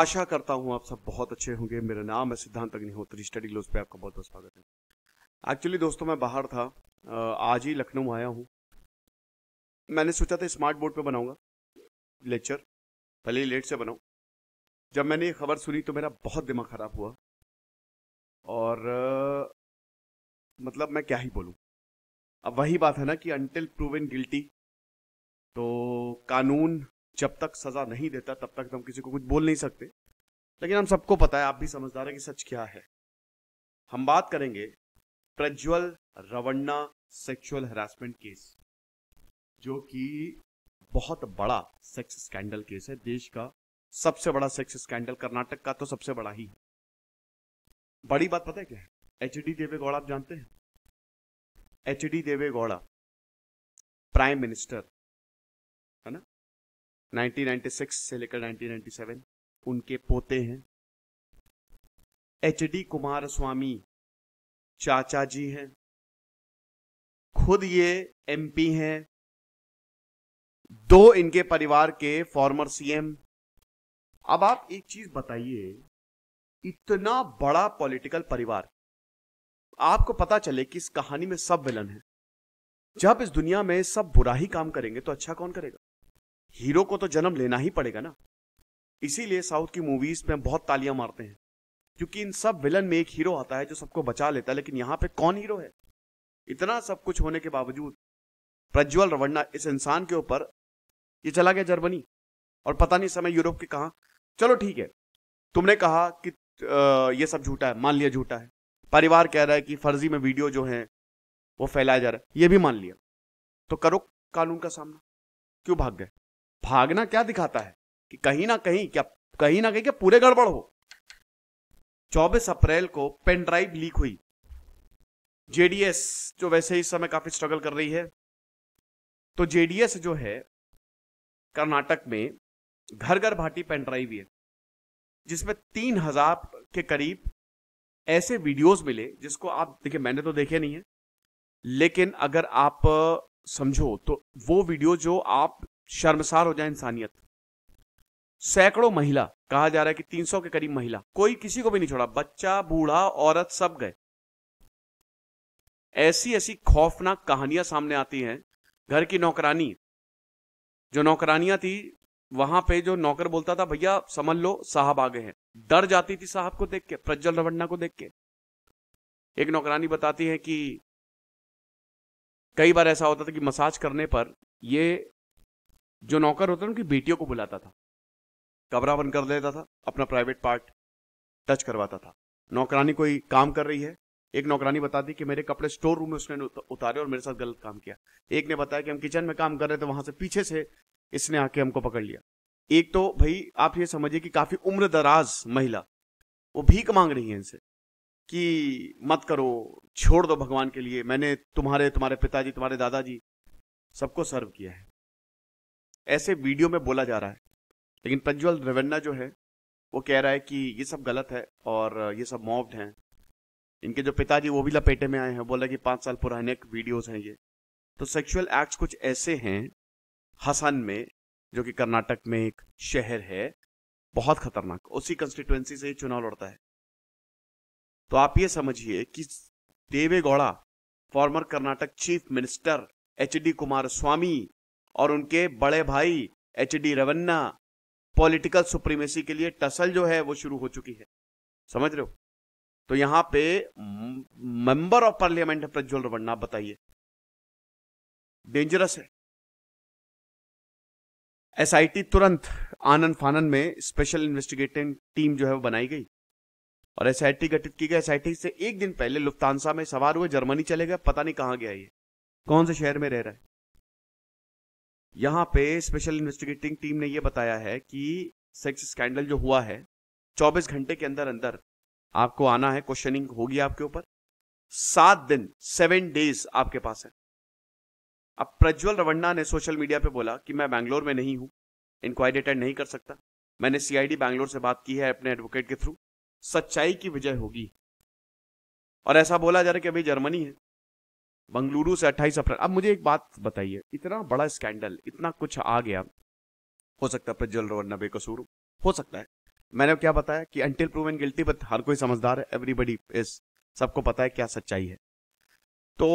आशा करता हूँ आप सब बहुत अच्छे होंगे मेरा नाम है सिद्धांत अग्निहोत्री स्टडी ग्लोज पे आपका बहुत बहुत स्वागत है एक्चुअली दोस्तों मैं बाहर था आज ही लखनऊ आया हूँ मैंने सोचा था स्मार्ट बोर्ड पे बनाऊंगा लेक्चर पहले ही लेट से बनाऊँ जब मैंने ये खबर सुनी तो मेरा बहुत दिमाग ख़राब हुआ और आ, मतलब मैं क्या ही बोलूँ अब वही बात है ना कि अनटिल प्रूव गिल्टी तो कानून जब तक सजा नहीं देता तब तक हम किसी को कुछ बोल नहीं सकते लेकिन हम सबको पता है आप भी समझदार है कि सच क्या है हम बात करेंगे Prajwal Revanna sexual harassment case जो कि बहुत बड़ा सेक्स स्कैंडल केस है देश का सबसे बड़ा सेक्स स्कैंडल कर्नाटक का तो सबसे बड़ा ही है बड़ी बात पता है क्या है एच डी देवे गौड़ा आप जानते हैं एच डी देवे गौड़ा प्राइम मिनिस्टर है ना 1996 से लेकर 1997 उनके पोते हैं एच डी कुमार स्वामी चाचा जी हैं खुद ये एमपी हैं दो इनके परिवार के फॉर्मर सीएम अब आप एक चीज बताइए इतना बड़ा पॉलिटिकल परिवार आपको पता चले कि इस कहानी में सब विलन है जब इस दुनिया में सब बुरा ही काम करेंगे तो अच्छा कौन करेगा हीरो को तो जन्म लेना ही पड़ेगा ना इसीलिए साउथ की मूवीज में बहुत तालियां मारते हैं क्योंकि इन सब विलन में एक हीरो आता है जो सबको बचा लेता है लेकिन यहाँ पे कौन हीरो है इतना सब कुछ होने के बावजूद प्रज्वल रवन्ना इस इंसान के ऊपर ये चला गया जर्मनी और पता नहीं समय यूरोप के कहा चलो ठीक है तुमने कहा कि ये सब झूठा है मान लिया झूठा है परिवार कह रहा है कि फर्जी में वीडियो जो है वो फैलाया जा रहा है ये भी मान लिया तो करो कानून का सामना क्यों भाग गए भागना क्या दिखाता है कि कहीं ना कहीं क्या कहीं ना कहीं क्या पूरे गड़बड़ हो 24 अप्रैल को पेन ड्राइव लीक हुई जेडीएस जो वैसे इस समय काफी स्ट्रगल कर रही है तो जेडीएस जो है कर्नाटक में घर घर भाटी पेन ड्राइव है जिसमें तीन हजार के करीब ऐसे वीडियोस मिले जिसको आप देखिए मैंने तो देखे नहीं है लेकिन अगर आप समझो तो वो वीडियो जो आप शर्मसार हो जाए इंसानियत सैकड़ों महिला कहा जा रहा है कि 300 के करीब महिला कोई किसी को भी नहीं छोड़ा बच्चा बूढ़ा औरत सब गए ऐसी ऐसी खौफनाक कहानियां सामने आती हैं घर की नौकरानी जो नौकरानियां थी वहां पे जो नौकर बोलता था भैया समझ लो साहब आ गए हैं डर जाती थी साहब को देख के प्रज्जल रवन्ना को देख के एक नौकरानी बताती है कि कई बार ऐसा होता था कि मसाज करने पर ये जो नौकर होता उनकी बेटियों को बुलाता था कमरा बंद कर देता था अपना प्राइवेट पार्ट टच करवाता था नौकरानी कोई काम कर रही है एक नौकरानी बताती कि मेरे कपड़े स्टोर रूम में उसने उतारे और मेरे साथ गलत काम किया एक ने बताया कि हम किचन में काम कर रहे थे वहां से पीछे से इसने आके हमको पकड़ लिया एक तो भाई आप ये समझिए कि काफी उम्र दराज महिला वो भीख मांग रही है इनसे कि मत करो छोड़ दो भगवान के लिए मैंने तुम्हारे तुम्हारे पिताजी तुम्हारे दादाजी सबको सर्व किया है ऐसे वीडियो में बोला जा रहा है लेकिन प्रज्वल रेवन्ना जो है वो कह रहा है कि ये सब गलत है और ये सब मॉब्ड हैं इनके जो पिताजी वो भी लपेटे में आए हैं बोला कि पाँच साल पुराने वीडियोज़ हैं ये तो सेक्सुअल एक्ट्स कुछ ऐसे हैं हसन में जो कि कर्नाटक में एक शहर है बहुत खतरनाक उसी कंस्टिट्यूएंसी से ही चुनाव लड़ता है तो आप ये समझिए कि Deve Gowda former Karnataka chief minister H D Kumaraswamy और उनके बड़े भाई H D Revanna political supremacy के लिए टसल जो है वो शुरू हो चुकी है समझ रहे हो तो यहां पे मेंबर ऑफ पार्लियामेंट है प्रज्वल रवन्ना बताइए डेंजरस है एसआईटी तुरंत आनंद फानन में स्पेशल इन्वेस्टिगेटिंग टीम जो है वो बनाई गई और एसआईटी गठित की गई एसआईटी से एक दिन पहले लुफ्तानसा में सवार हुए जर्मनी चले गए पता नहीं कहां गया ये कौन से शहर में रह रहा है यहाँ पे स्पेशल इन्वेस्टिगेटिंग टीम ने यह बताया है कि सेक्स स्कैंडल जो हुआ है 24 घंटे के अंदर अंदर आपको आना है क्वेश्चनिंग होगी आपके ऊपर सात दिन सेवन डेज आपके पास है अब प्रज्वल रवन्ना ने सोशल मीडिया पे बोला कि मैं बैंगलोर में नहीं हूं इंक्वायरी अटेंड नहीं कर सकता मैंने सीआईडी बैंगलोर से बात की है अपने एडवोकेट के थ्रू सच्चाई की विजय होगी और ऐसा बोला जा रहा है कि अभी जर्मनी है बंगलुरु से 28 अप्रैल अब मुझे एक बात बताइए इतना बड़ा स्कैंडल इतना कुछ आ गया हो सकता है प्रज्वल रवन्ना कसूर हो सकता है मैंने क्या बताया कि प्रूव प्रूवन गिल्टी बट हर कोई समझदार है एवरीबडी इस सबको पता है क्या सच्चाई है तो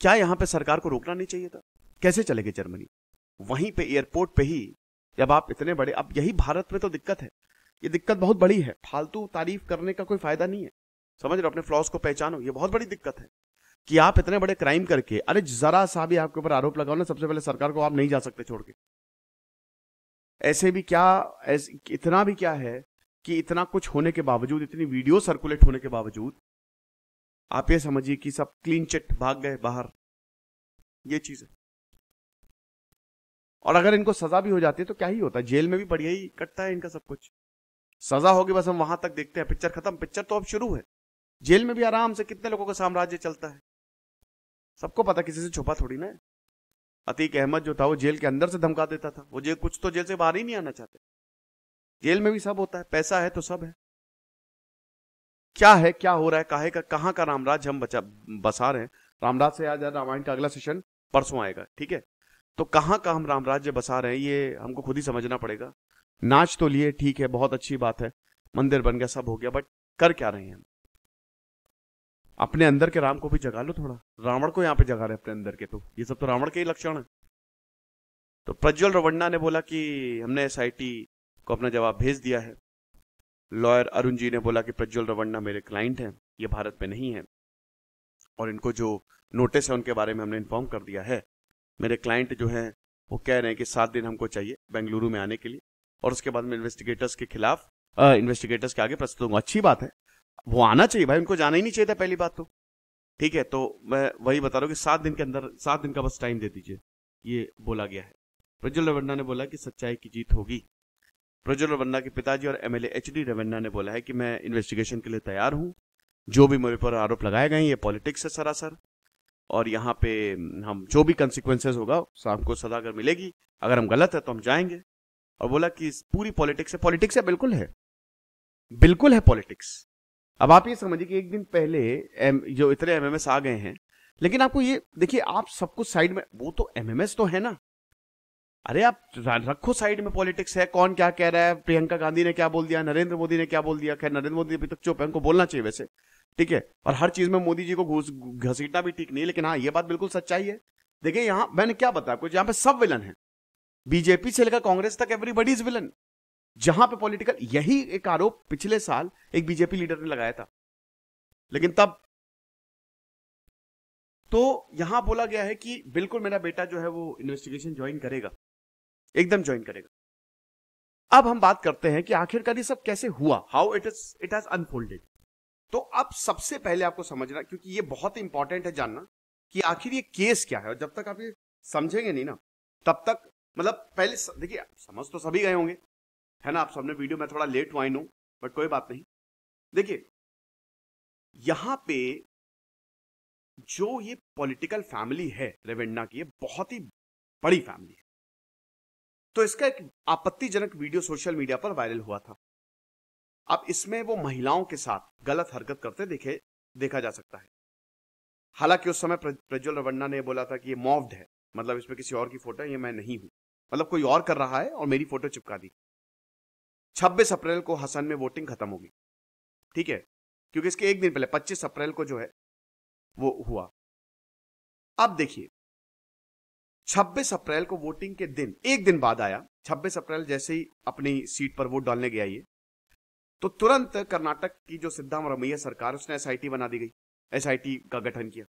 क्या यहाँ पे सरकार को रोकना नहीं चाहिए था कैसे चले गए जर्मनी वहीं पे एयरपोर्ट पे ही जब आप इतने बड़े अब यही भारत में तो दिक्कत है ये दिक्कत बहुत बड़ी है फालतू तारीफ करने का कोई फायदा नहीं है समझ रहे अपने फ्लॉस को पहचानो ये बहुत बड़ी दिक्कत है कि आप इतने बड़े क्राइम करके अरे जरा सा भी आपके ऊपर आरोप लगाओ ना सबसे पहले सरकार को आप नहीं जा सकते छोड़ के ऐसे भी क्या ऐस, इतना भी क्या है कि इतना कुछ होने के बावजूद इतनी वीडियो सर्कुलेट होने के बावजूद आप ये समझिए कि सब क्लीन चिट भाग गए बाहर ये चीज है और अगर इनको सजा भी हो जाती है तो क्या ही होता है जेल में भी बढ़िया ही कटता है इनका सब कुछ सजा होगी बस हम वहां तक देखते हैं पिक्चर खत्म पिक्चर तो अब शुरू है जेल में भी आराम से कितने लोगों का साम्राज्य चलता है सबको पता किसी से छुपा थोड़ी ना अतीक अहमद जो था वो जेल के अंदर से धमका देता था वो जेल कुछ तो जेल से बाहर ही नहीं आना चाहते जेल में भी सब होता है पैसा है तो सब है क्या है क्या हो रहा है काहे का कहाँ का रामराज हम बचा बसा रहे हैं रामराज से आज रामायण का अगला सेशन परसों आएगा ठीक है तो कहाँ का हम रामराज्य बसा रहे हैं ये हमको खुद ही समझना पड़ेगा नाच तो लिए ठीक है बहुत अच्छी बात है मंदिर बन गया सब हो गया बट कर क्या रहे हैं हम अपने अंदर के राम को भी जगा लो थोड़ा रावण को यहाँ पे जगा रहे अपने अंदर के तो ये सब तो रावण के ही लक्षण है तो प्रज्वल रवन्ना ने बोला कि हमने एस को अपना जवाब भेज दिया है लॉयर अरुण जी ने बोला कि प्रज्वल रवन्ना मेरे क्लाइंट हैं ये भारत में नहीं है और इनको जो नोटिस है उनके बारे में हमने इन्फॉर्म कर दिया है मेरे क्लाइंट जो हैं वो कह रहे हैं कि सात दिन हमको चाहिए बेंगलुरु में आने के लिए और उसके बाद मैं इन्वेस्टिगेटर्स के खिलाफ इन्वेस्टिगेटर्स के आगे प्रस्तुत हूँ अच्छी बात है वो आना चाहिए भाई उनको जाना ही नहीं चाहिए था पहली बात तो ठीक है तो मैं वही बता रहा हूँ कि सात दिन के अंदर सात दिन का बस टाइम दे दीजिए ये बोला गया है प्रज्वल रवन्ना ने बोला कि सच्चाई की जीत होगी प्रज्वल रवन्ना के पिताजी और एमएलए एच डी रवन्ना ने बोला है कि मैं इन्वेस्टिगेशन के लिए तैयार हूँ जो भी मेरे पर आरोप लगाए गए हैं ये पॉलिटिक्स है सरासर और यहाँ पे हम्म, हम जो भी कंसिक्वेंसेस होगा को सजा अगर मिलेगी अगर हम गलत है तो हम जाएंगे और बोला कि पूरी पॉलिटिक्स है पॉलिटिक्स है बिल्कुल है बिल्कुल है पॉलिटिक्स अब आप ये समझिए कि एक दिन पहले एम, जो इतने एम आ गए हैं लेकिन आपको ये देखिए आप सब कुछ साइड में वो तो एम तो है ना अरे आप रखो साइड में पॉलिटिक्स है कौन क्या कह रहा है प्रियंका गांधी ने क्या बोल दिया नरेंद्र मोदी ने क्या बोल दिया खैर नरेंद्र मोदी अभी तक चुप है उनको बोलना चाहिए वैसे ठीक है और हर चीज में मोदी जी को घुस घसीटना भी ठीक नहीं लेकिन हाँ ये बात बिल्कुल सच्चाई है देखिए यहाँ मैंने क्या बताया आपको यहाँ पे सब विलन है बीजेपी से लेकर कांग्रेस तक एवरीबडी इज विलन जहां पे पॉलिटिकल यही एक आरोप पिछले साल एक बीजेपी लीडर ने लगाया था लेकिन तब तो यहां बोला गया है कि बिल्कुल मेरा बेटा जो है वो इन्वेस्टिगेशन ज्वाइन करेगा एकदम ज्वाइन करेगा अब हम बात करते हैं कि आखिरकार ये सब कैसे हुआ how it is it has unfolded तो अब सबसे पहले आपको समझना क्योंकि ये बहुत इंपॉर्टेंट है जानना कि आखिर ये केस क्या है और जब तक आप ये समझेंगे नहीं ना तब तक मतलब पहले देखिए समझ तो सभी गए होंगे है ना आप सबने वीडियो में थोड़ा लेट हुआ हूं बट कोई बात नहीं देखिए यहां पे जो ये पॉलिटिकल फैमिली है रेवेन्ना की ये बहुत ही बड़ी फैमिली है तो इसका एक आपत्तिजनक वीडियो सोशल मीडिया पर वायरल हुआ था अब इसमें वो महिलाओं के साथ गलत हरकत करते देखे देखा जा सकता है हालांकि उस समय प्रज्वल रवन्ना ने बोला था कि ये मॉव्ड है मतलब इसमें किसी और की फोटो है ये मैं नहीं हूं मतलब कोई और कर रहा है और मेरी फोटो चिपका दी छब्बीस अप्रैल को हसन में वोटिंग खत्म होगी ठीक है क्योंकि इसके एक दिन पहले पच्चीस अप्रैल को जो है वो हुआ अब देखिए छब्बीस अप्रैल को वोटिंग के दिन एक दिन बाद आया छब्बीस अप्रैल जैसे ही अपनी सीट पर वोट डालने गया ये तो तुरंत कर्नाटक की जो रमैया सरकार उसने एस बना दी गई एस का गठन किया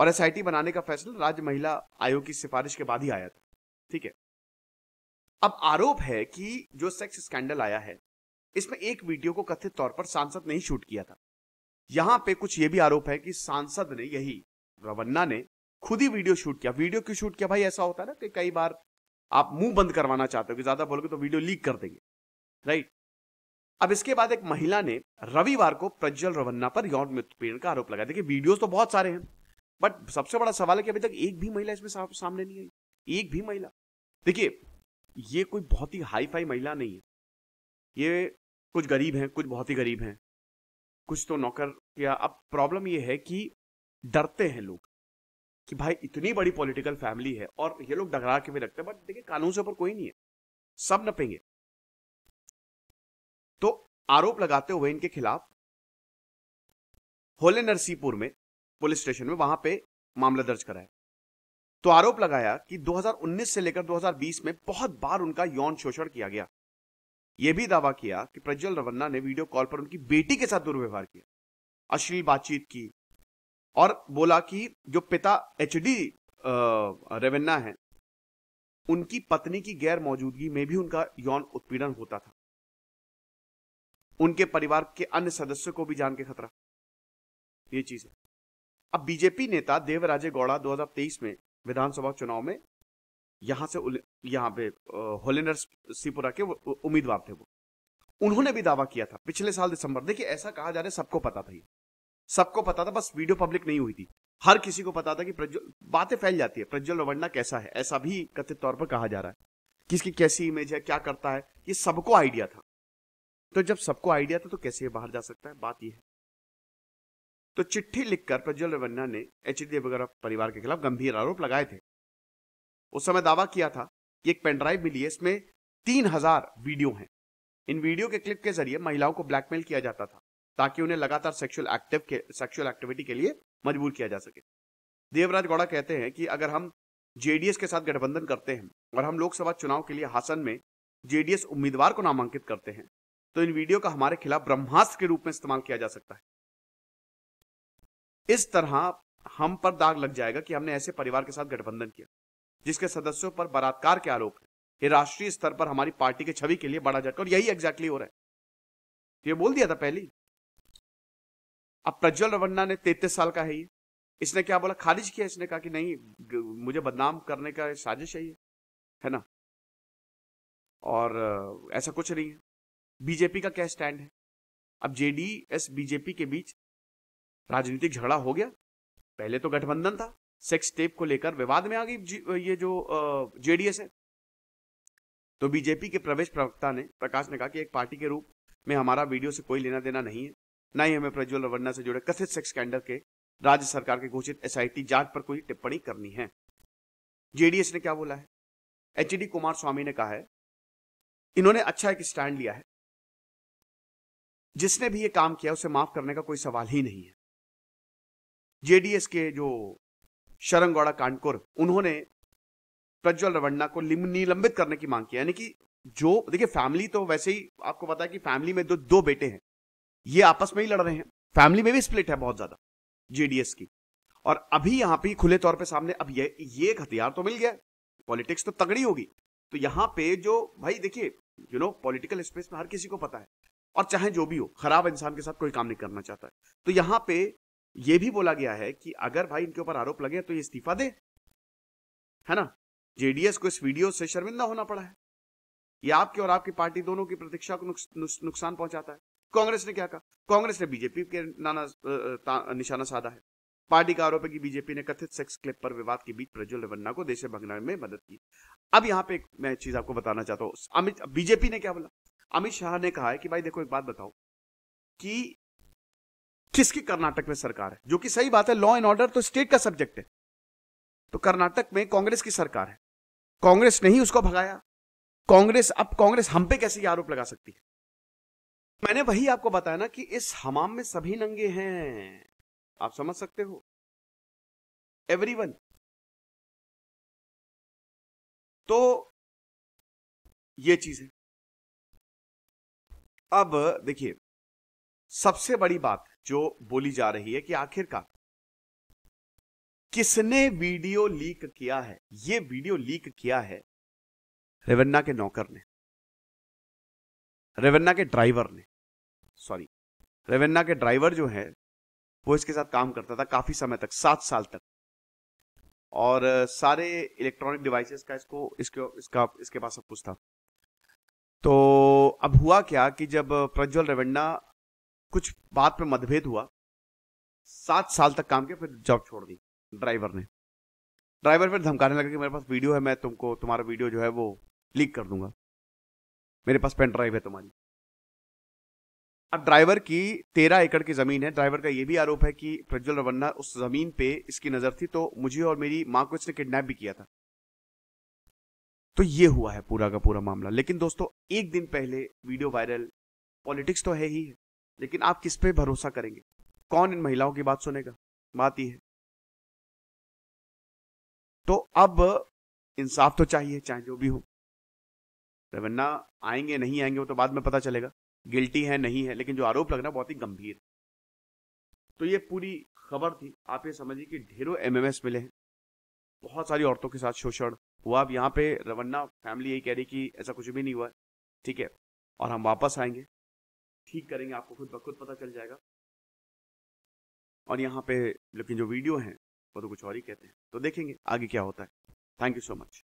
और एस बनाने का फैसला राज्य महिला आयोग की सिफारिश के बाद ही आया था ठीक है अब आरोप है कि जो सेक्स स्कैंडल आया है इसमें एक वीडियो को कथित तौर पर सांसद ने ही शूट किया था यहां पे कुछ ये भी आरोप है कि सांसद ने यही रवन्ना ने खुद ही वीडियो शूट किया वीडियो क्यों शूट किया भाई ऐसा होता है ना कि कई बार आप मुंह बंद करवाना चाहते हो कि ज्यादा बोलोगे तो वीडियो लीक कर देंगे राइट अब इसके बाद एक महिला ने रविवार को प्रज्वल रवन्ना पर यौन उत्पीड़न का आरोप लगाया देखिए वीडियोस तो बहुत सारे हैं बट सबसे बड़ा सवाल है कि अभी तक एक भी महिला इसमें सामने नहीं आई एक भी महिला देखिए ये कोई बहुत ही हाई फाई महिला नहीं है ये कुछ गरीब हैं कुछ बहुत ही गरीब हैं कुछ तो नौकर या अब प्रॉब्लम ये है कि डरते हैं लोग कि भाई इतनी बड़ी पॉलिटिकल फैमिली है और ये लोग डगरा के भी रखते हैं बट देखिए कानून से ऊपर कोई नहीं है सब नपेंगे तो आरोप लगाते हुए इनके खिलाफ होले नरसीपुर में पुलिस स्टेशन में वहां पे मामला दर्ज कराया तो आरोप लगाया कि 2019 से लेकर 2020 में बहुत बार उनका यौन शोषण किया गया यह भी दावा किया कि प्रज्वल रवन्ना ने वीडियो कॉल पर उनकी बेटी के साथ दुर्व्यवहार किया अश्लील बातचीत की और बोला कि जो पिता एच डी रेवन्ना है उनकी पत्नी की गैर मौजूदगी में भी उनका यौन उत्पीड़न होता था उनके परिवार के अन्य सदस्यों को भी जान के खतरा ये चीज है अब बीजेपी नेता देवराजे गौड़ा 2023 में विधानसभा चुनाव में यहाँ से यहाँ पे होलेंडर सिपुरा के उम्मीदवार थे वो उन्होंने भी दावा किया था पिछले साल दिसंबर देखिए ऐसा कहा जा रहा है सबको पता था ये सबको पता था बस वीडियो पब्लिक नहीं हुई थी हर किसी को पता था कि प्रज्वल बातें फैल जाती है प्रज्वल रवंडा कैसा है ऐसा भी कथित तौर पर कहा जा रहा है किसकी कैसी इमेज है क्या करता है ये सबको आइडिया था तो जब सबको आइडिया था तो कैसे बाहर जा सकता है बात यह है तो चिट्ठी लिखकर प्रज्वल रवन्ना ने एच डी वगैरह परिवार के खिलाफ गंभीर आरोप लगाए थे उस समय दावा किया था कि एक पेनड्राइव मिली है इसमें तीन हजार वीडियो हैं इन वीडियो के क्लिप के जरिए महिलाओं को ब्लैकमेल किया जाता था ताकि उन्हें लगातार सेक्सुअल एक्टिव के सेक्सुअल एक्टिविटी के लिए मजबूर किया जा सके देवराज गौड़ा कहते हैं कि अगर हम जेडीएस के साथ गठबंधन करते हैं और हम लोकसभा चुनाव के लिए हासन में जेडीएस उम्मीदवार को नामांकित करते हैं तो इन वीडियो का हमारे खिलाफ ब्रह्मास्त्र के रूप में इस्तेमाल किया जा सकता है इस तरह हम पर दाग लग जाएगा कि हमने ऐसे परिवार के साथ गठबंधन किया जिसके सदस्यों पर बलात्कार के आरोप है ये राष्ट्रीय स्तर पर हमारी पार्टी के छवि के लिए बड़ा झटका और यही एग्जैक्टली हो रहा है तो ये बोल दिया था पहली अब प्रज्वल रवन्ना ने तैतीस साल का है ये इसने क्या बोला खारिज किया इसने कहा कि नहीं मुझे बदनाम करने का साजिश है ये है ना और ऐसा कुछ नहीं है बीजेपी का क्या स्टैंड है अब जेडीएस बीजेपी के बीच राजनीतिक झगड़ा हो गया पहले तो गठबंधन था सेक्स टेप को लेकर विवाद में आ गई ये जो जेडीएस है तो बीजेपी के प्रवेश प्रवक्ता ने प्रकाश ने कहा कि एक पार्टी के रूप में हमारा वीडियो से कोई लेना देना नहीं है न ही हमें प्रज्वल रवन्ना से जुड़े कथित सेक्स स्कैंडल के राज्य सरकार के घोषित एसआईटी जांच पर कोई टिप्पणी करनी है जेडीएस ने क्या बोला है एच डी कुमार स्वामी ने कहा है इन्होंने अच्छा एक स्टैंड लिया है जिसने भी ये काम किया उसे माफ करने का कोई सवाल ही नहीं है जेडीएस के जो शरण गौड़ा कांडकोर उन्होंने प्रज्वल रवन्ना को निलंबित करने की मांग की यानी कि जो देखिए फैमिली तो वैसे ही आपको पता है कि फैमिली में दो दो बेटे हैं ये आपस में ही लड़ रहे हैं फैमिली में भी स्प्लिट है बहुत ज्यादा जेडीएस की और अभी यहाँ पे खुले तौर पे सामने अब ये ये एक हथियार तो मिल गया पॉलिटिक्स तो तगड़ी होगी तो यहाँ पे जो भाई देखिए यू नो पॉलिटिकल स्पेस में हर किसी को पता है और चाहे जो भी हो खराब इंसान के साथ कोई काम नहीं करना चाहता है तो यहाँ पे यह भी बोला गया है कि अगर भाई इनके ऊपर आरोप लगे तो ये इस्तीफा दे है ना जेडीएस को इस वीडियो से शर्मिंदा होना पड़ा है ये आपके और आपकी पार्टी दोनों की प्रतीक्षा को नुकसान पहुंचाता है कांग्रेस ने क्या कहा कांग्रेस ने बीजेपी के नाना निशाना साधा है पार्टी का आरोप है कि बीजेपी ने कथित सेक्स क्लिप पर विवाद के बीच प्रज्वल रेवन्ना को देश भगना में मदद की अब यहां पे मैं चीज आपको बताना चाहता हूं अमित बीजेपी ने क्या बोला अमित शाह ने कहा है कि भाई देखो एक बात बताओ कि किसकी कर्नाटक में सरकार है जो कि सही बात है लॉ एंड ऑर्डर तो स्टेट का सब्जेक्ट है तो कर्नाटक में कांग्रेस की सरकार है कांग्रेस ने ही उसको भगाया कांग्रेस अब कांग्रेस हम पे कैसे आरोप लगा सकती है मैंने वही आपको बताया ना कि इस हमाम में सभी नंगे हैं आप समझ सकते हो एवरी तो ये चीज है अब देखिए सबसे बड़ी बात जो बोली जा रही है कि आखिरकार किसने वीडियो लीक किया है ये वीडियो लीक किया है रेवन्ना के नौकर ने रेवन्ना के ड्राइवर ने सॉरी रेवन्ना के ड्राइवर जो है वो इसके साथ काम करता था काफी समय तक सात साल तक और सारे इलेक्ट्रॉनिक डिवाइसेस का इसको इसके इसका इसके पास सब कुछ था तो अब हुआ क्या कि जब प्रज्वल रेवन्ना कुछ बात पे मतभेद हुआ सात साल तक काम किया फिर जॉब छोड़ दी ड्राइवर ने ड्राइवर फिर धमकाने लगा कि मेरे पास वीडियो है मैं तुमको तुम्हारा वीडियो जो है वो लीक कर दूंगा मेरे पास पेन ड्राइव है तुम्हारी अब ड्राइवर की तेरह एकड़ की जमीन है ड्राइवर का यह भी आरोप है कि प्रज्वल रवन्ना उस जमीन पे इसकी नजर थी तो मुझे और मेरी माँ को इसने किडनैप भी किया था तो ये हुआ है पूरा का पूरा मामला लेकिन दोस्तों एक दिन पहले वीडियो वायरल पॉलिटिक्स तो है ही है लेकिन आप किस पे भरोसा करेंगे कौन इन महिलाओं की बात सुनेगा बात ही है तो अब इंसाफ तो चाहिए चाहे जो भी हो रवन्ना आएंगे नहीं आएंगे वो तो बाद में पता चलेगा गिल्टी है नहीं है लेकिन जो आरोप लग रहा है बहुत ही गंभीर है तो ये पूरी खबर थी आप ये समझिए कि ढेरों एमएमएस मिले हैं बहुत सारी औरतों के साथ शोषण हुआ अब यहाँ पे रवन्ना फैमिली यही कह रही कि ऐसा कुछ भी नहीं हुआ ठीक है और हम वापस आएंगे ठीक करेंगे आपको खुद ब खुद पता चल जाएगा और यहाँ पे लेकिन जो वीडियो हैं वो तो कुछ और ही कहते हैं तो देखेंगे आगे क्या होता है थैंक यू सो मच